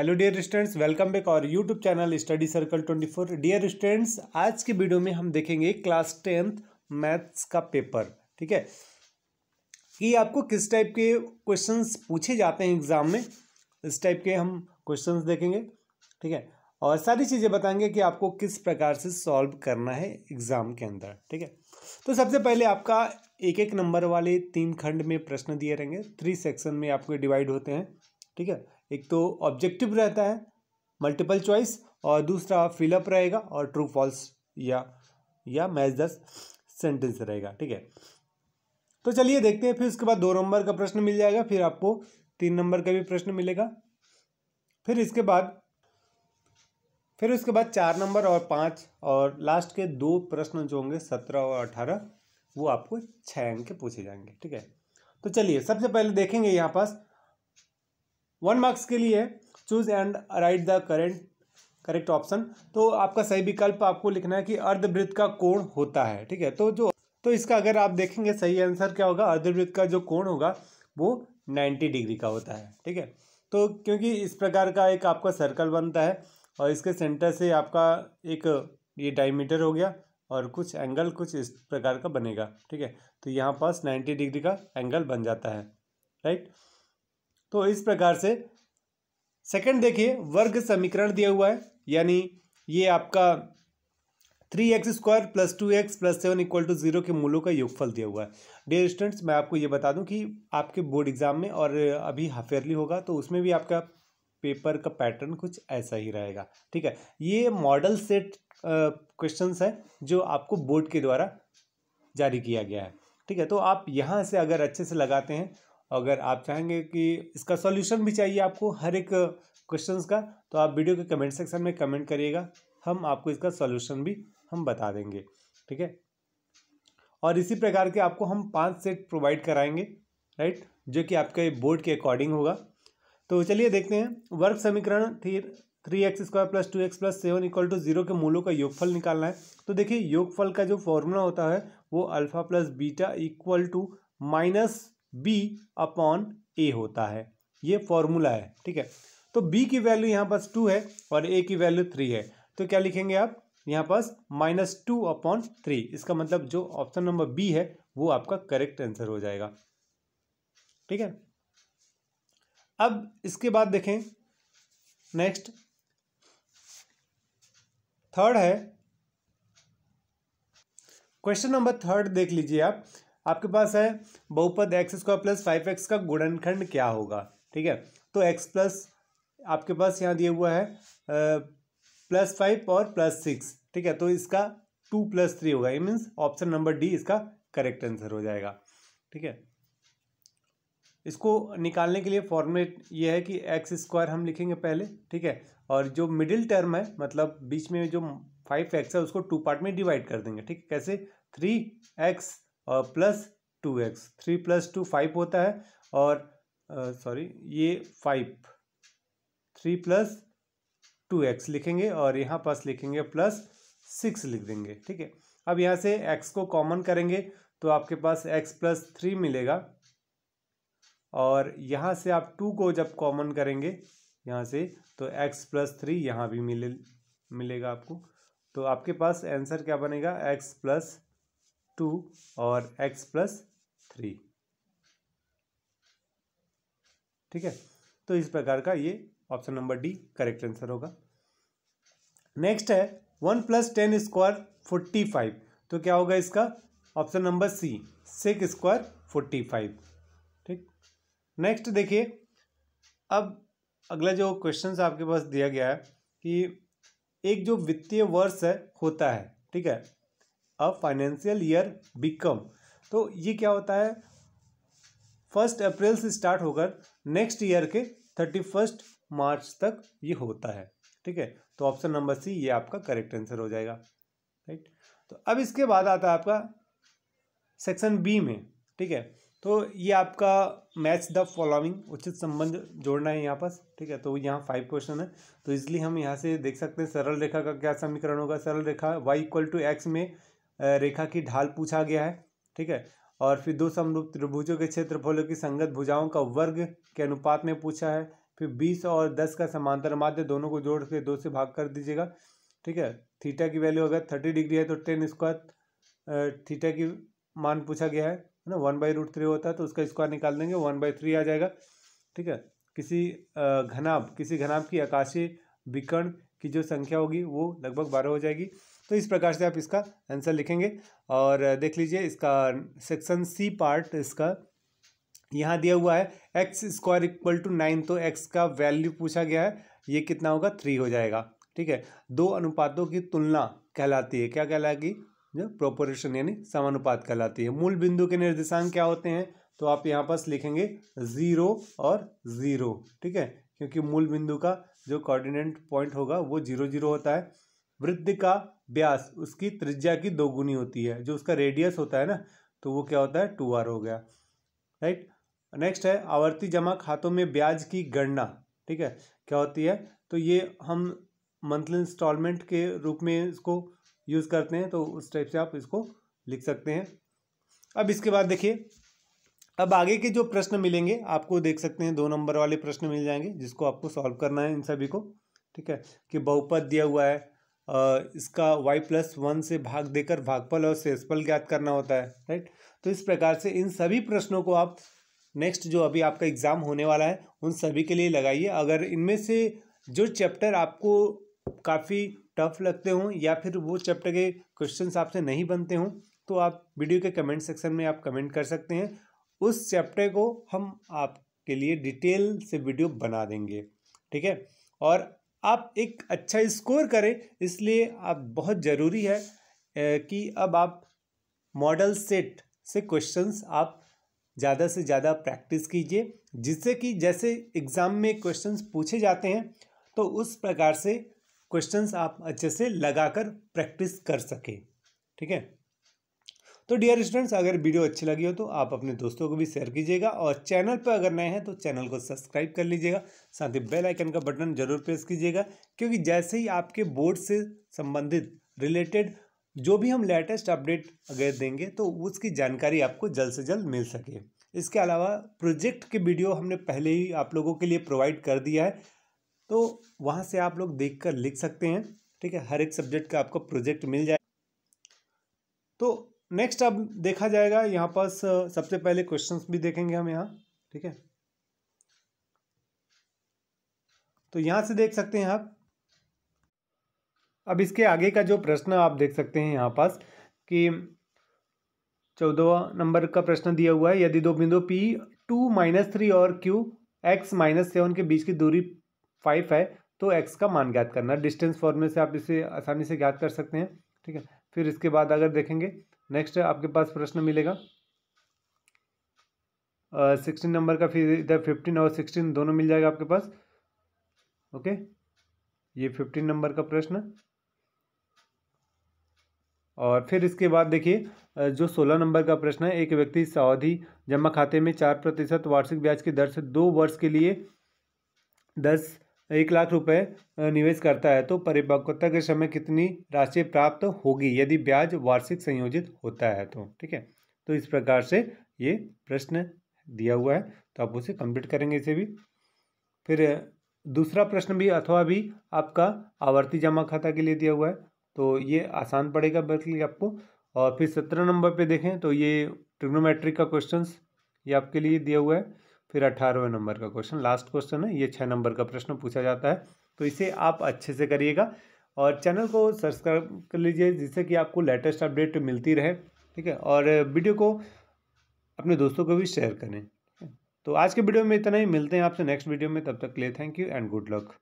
Hello dear students welcome back और YouTube channel study circle 24 dear students आज के video में हम देखेंगे क्लास टेंथ मैथ्स का पेपर ठीक है कि आपको किस टाइप के क्वेश्चंस पूछे जाते हैं एग्जाम में इस टाइप के हम क्वेश्चंस देखेंगे ठीक है और सारी चीज़ें बताएंगे कि आपको किस प्रकार से सॉल्व करना है एग्ज़ाम के अंदर ठीक है तो सबसे पहले आपका एक एक नंबर वाले तीन खंड में प्रश्न दिए रहेंगे थ्री सेक्शन में आपके डिवाइड होते हैं ठीक है एक तो ऑब्जेक्टिव रहता है मल्टीपल चॉइस और दूसरा फिलअप रहेगा और ट्रू फॉल्स या या मैच दस सेंटेंस रहेगा ठीक है तो चलिए देखते हैं फिर उसके बाद दो नंबर का प्रश्न मिल जाएगा फिर आपको तीन नंबर का भी प्रश्न मिलेगा फिर इसके बाद फिर उसके बाद चार नंबर और पाँच और लास्ट के दो प्रश्न जो होंगे सत्रह और अठारह वो आपको छः अंक के पूछे जाएंगे ठीक है तो चलिए सबसे पहले देखेंगे यहाँ पास वन मार्क्स के लिए choose and write the current correct option तो आपका सही विकल्प आपको लिखना है कि अर्धवृत्त का कोण होता है ठीक है तो जो तो इसका अगर आप देखेंगे सही आंसर क्या होगा अर्धवृत्त का जो कोण होगा वो नाइन्टी डिग्री का होता है ठीक है तो क्योंकि इस प्रकार का एक आपका सर्कल बनता है और इसके सेंटर से आपका एक ये डायमीटर हो गया और कुछ एंगल कुछ इस प्रकार का बनेगा ठीक है तो यहाँ पास नाइन्टी डिग्री का एंगल बन जाता है राइट तो इस प्रकार से सेकंड देखिए वर्ग समीकरण दिया हुआ है यानी ये आपका three x square plus two x plus seven equal to zero के मूलों का योगफल दिया हुआ है डेयर स्टूडेंट्स मैं आपको ये बता दूं कि आपके बोर्ड एग्जाम में और अभी हाफ ईयरली होगा तो उसमें भी आपका पेपर का पैटर्न कुछ ऐसा ही रहेगा ठीक है ये मॉडल सेट क्वेश्चन है जो आपको बोर्ड के द्वारा जारी किया गया है ठीक है तो आप यहाँ से अगर अच्छे से लगाते हैं अगर आप चाहेंगे कि इसका सॉल्यूशन भी चाहिए आपको हर एक क्वेश्चंस का तो आप वीडियो के कमेंट सेक्शन में कमेंट करिएगा हम आपको इसका सॉल्यूशन भी हम बता देंगे ठीक है और इसी प्रकार के आपको हम पांच सेट प्रोवाइड कराएंगे राइट जो कि आपके बोर्ड के अकॉर्डिंग होगा तो चलिए देखते हैं वर्ग समीकरण थी three x square plus two x plus seven equal to zero के मूलों का योगफल निकालना है तो देखिए योगफल का जो फॉर्मूला होता है वो alpha plus beta equal to minus b upon a होता है ये फॉर्मूला है ठीक है तो बी की वैल्यू यहाँ पास टू है और ए की वैल्यू थ्री है तो क्या लिखेंगे आप यहाँ पास माइनस टू अपॉन थ्री इसका मतलब जो ऑप्शन नंबर बी है वो आपका करेक्ट आंसर हो जाएगा ठीक है अब इसके बाद देखें नेक्स्ट थर्ड है क्वेश्चन नंबर थर्ड देख लीजिए आप आपके पास है बहुपद x square plus five x का गुणनखंड क्या होगा ठीक है तो एक्स प्लस आपके पास यहाँ दिया हुआ है प्लस फाइव और प्लस सिक्स ठीक है तो इसका टू प्लस थ्री होगा ये मीन्स ऑप्शन नंबर डी इसका करेक्ट आंसर हो जाएगा ठीक है इसको निकालने के लिए फॉर्मेट ये है कि एक्स स्क्वायर हम लिखेंगे पहले ठीक है और जो मिडिल टर्म है मतलब बीच में जो फाइव एक्स है उसको टू पार्ट में डिवाइड कर देंगे ठीक है कैसे थ्री एक्स और plus two x three plus two five होता है और सॉरी ये five three plus two x लिखेंगे और यहाँ पास लिखेंगे प्लस सिक्स लिख देंगे ठीक है अब यहाँ से एक्स को कॉमन करेंगे तो आपके पास एक्स प्लस थ्री मिलेगा और यहाँ से आप टू को जब कॉमन करेंगे यहाँ से तो एक्स प्लस थ्री यहाँ भी मिले मिलेगा आपको तो आपके पास आंसर क्या बनेगा एक्स प्लस टू और एक्स प्लस थ्री ठीक है तो इस प्रकार का ये option number D correct answer होगा नेक्स्ट है one plus ten square forty five तो क्या होगा इसका option number C six square forty five ठीक नेक्स्ट देखिए अब अगला जो क्वेश्चन आपके पास दिया गया है कि एक जो वित्तीय वर्ष है होता है ठीक है अ फाइनेंशियल ईयर बिकम तो ये क्या होता है फर्स्ट अप्रैल से स्टार्ट होकर नेक्स्ट ईयर के थर्टी फर्स्ट मार्च तक ये होता है ठीक है तो ऑप्शन नंबर सी ये आपका करेक्ट आंसर हो जाएगा राइट तो अब इसके बाद आता है आपका सेक्शन बी में ठीक है तो ये आपका मैच द फॉलोइंग उचित संबंध जोड़ना है यहाँ पर ठीक है तो यहाँ फाइव क्वेश्चन है तो इसलिए हम यहाँ से देख सकते हैं सरल रेखा का क्या समीकरण होगा सरल रेखा वाई इक्वल टू एक्स में रेखा की ढाल पूछा गया है ठीक है और फिर दो समरूप त्रिभुजों के क्षेत्रफलों की संगत भुजाओं का वर्ग के अनुपात में पूछा है फिर बीस और दस का समांतर माध्य दोनों को जोड़ के दो से भाग कर दीजिएगा ठीक है थीटा की वैल्यू अगर थर्टी डिग्री है तो टेन स्क्वायर थीटा की मान पूछा गया है ना वन बाई रूट थ्री होता है तो उसका स्क्वायर निकाल देंगे वन बाई थ्री आ जाएगा ठीक है किसी घनाभ किसी घनाभ की आकाशीय विकर्ण की जो संख्या होगी वो लगभग बारह हो जाएगी तो इस प्रकार से आप इसका आंसर लिखेंगे और देख लीजिए इसका सेक्शन सी पार्ट इसका यहाँ दिया हुआ है x square equal to nine तो एक्स का वैल्यू पूछा गया है ये कितना होगा थ्री हो जाएगा ठीक है दो अनुपातों की तुलना कहलाती है क्या कहलाएगी जो प्रोपोरेशन यानी समानुपात कहलाती है मूल बिंदु के निर्देशांक क्या होते हैं तो आप यहाँ पर लिखेंगे ज़ीरो और ज़ीरो ठीक है क्योंकि मूल बिंदु का जो कोऑर्डिनेट पॉइंट होगा वो जीरो जीरो होता है वृद्ध का व्यास उसकी त्रिज्या की दोगुनी होती है जो उसका रेडियस होता है ना तो वो क्या होता है टू आर हो गया राइट नेक्स्ट है आवर्ती जमा खातों में ब्याज की गणना ठीक है क्या होती है तो ये हम मंथली इंस्टॉलमेंट के रूप में इसको यूज़ करते हैं तो उस टाइप से आप इसको लिख सकते हैं अब इसके बाद देखिए अब आगे के जो प्रश्न मिलेंगे आपको देख सकते हैं दो नंबर वाले प्रश्न मिल जाएंगे जिसको आपको सॉल्व करना है इन सभी को ठीक है कि बहुपद दिया हुआ है इसका y प्लस वन से भाग देकर भागफल और शेषफल ज्ञात करना होता है राइट तो इस प्रकार से इन सभी प्रश्नों को आप नेक्स्ट जो अभी आपका एग्ज़ाम होने वाला है उन सभी के लिए लगाइए अगर इनमें से जो चैप्टर आपको काफ़ी टफ लगते हों या फिर वो चैप्टर के क्वेश्चन आपसे नहीं बनते हों तो आप वीडियो के कमेंट सेक्शन में आप कमेंट कर सकते हैं उस चैप्टर को हम आपके लिए डिटेल से वीडियो बना देंगे ठीक है और आप एक अच्छा स्कोर करें इसलिए आप बहुत ज़रूरी है कि अब आप मॉडल सेट से क्वेश्चंस आप ज़्यादा से ज़्यादा प्रैक्टिस कीजिए जिससे कि जैसे एग्ज़ाम में क्वेश्चंस पूछे जाते हैं तो उस प्रकार से क्वेश्चंस आप अच्छे से लगाकर प्रैक्टिस कर सकें ठीक है तो डियर स्टूडेंट्स अगर वीडियो अच्छी लगी हो तो आप अपने दोस्तों को भी शेयर कीजिएगा और चैनल पर अगर नए हैं तो चैनल को सब्सक्राइब कर लीजिएगा साथ ही बेल आइकन का बटन जरूर प्रेस कीजिएगा क्योंकि जैसे ही आपके बोर्ड से संबंधित रिलेटेड जो भी हम लेटेस्ट अपडेट अगर देंगे तो उसकी जानकारी आपको जल्द से जल्द मिल सके इसके अलावा प्रोजेक्ट के वीडियो हमने पहले ही आप लोगों के लिए प्रोवाइड कर दिया है तो वहाँ से आप लोग देख कर लिख सकते हैं ठीक है हर एक सब्जेक्ट का आपको प्रोजेक्ट मिल जाए तो नेक्स्ट अब देखा जाएगा यहाँ पास सबसे पहले क्वेश्चंस भी देखेंगे हम यहाँ ठीक है तो यहाँ से देख सकते हैं आप अब इसके आगे का जो प्रश्न आप देख सकते हैं यहाँ पास कि चौदह नंबर का प्रश्न दिया हुआ है यदि दो बिंदु पी टू माइनस थ्री और क्यू एक्स माइनस सेवन के बीच की दूरी फाइव है तो एक्स का मान ज्ञात करना डिस्टेंस फॉर्मूले से आप इसे आसानी से ज्ञात कर सकते हैं ठीक है फिर इसके बाद अगर देखेंगे नेक्स्ट आपके पास प्रश्न मिलेगा सिक्सटीन uh, नंबर का फिर इधर फिफ्टीन और सिक्सटीन दोनों मिल जाएगा आपके पास ओके okay? ये फिफ्टीन नंबर का प्रश्न और फिर इसके बाद देखिए जो सोलह नंबर का प्रश्न है एक व्यक्ति सावधि जमा खाते में चार प्रतिशत वार्षिक ब्याज की दर से दो वर्ष के लिए दस एक लाख रुपए निवेश करता है तो परिपक्वता के समय कितनी राशि प्राप्त होगी यदि ब्याज वार्षिक संयोजित होता है तो ठीक है तो इस प्रकार से ये प्रश्न दिया हुआ है तो आप उसे कंप्लीट करेंगे इसे भी फिर दूसरा प्रश्न भी अथवा भी आपका आवर्ती जमा खाता के लिए दिया हुआ है तो ये आसान पड़ेगा बल्कि आपको और फिर सत्रह नंबर पे देखें तो ये ट्रिग्नोमेट्रिक का क्वेश्चंस ये आपके लिए दिया हुआ है फिर अठारहवें नंबर का क्वेश्चन लास्ट क्वेश्चन है ये छः नंबर का प्रश्न पूछा जाता है तो इसे आप अच्छे से करिएगा और चैनल को सब्सक्राइब कर लीजिए जिससे कि आपको लेटेस्ट अपडेट मिलती रहे ठीक है और वीडियो को अपने दोस्तों को भी शेयर करें तो आज के वीडियो में इतना ही मिलते हैं आपसे नेक्स्ट वीडियो में तब तक के लिए thank you and good luck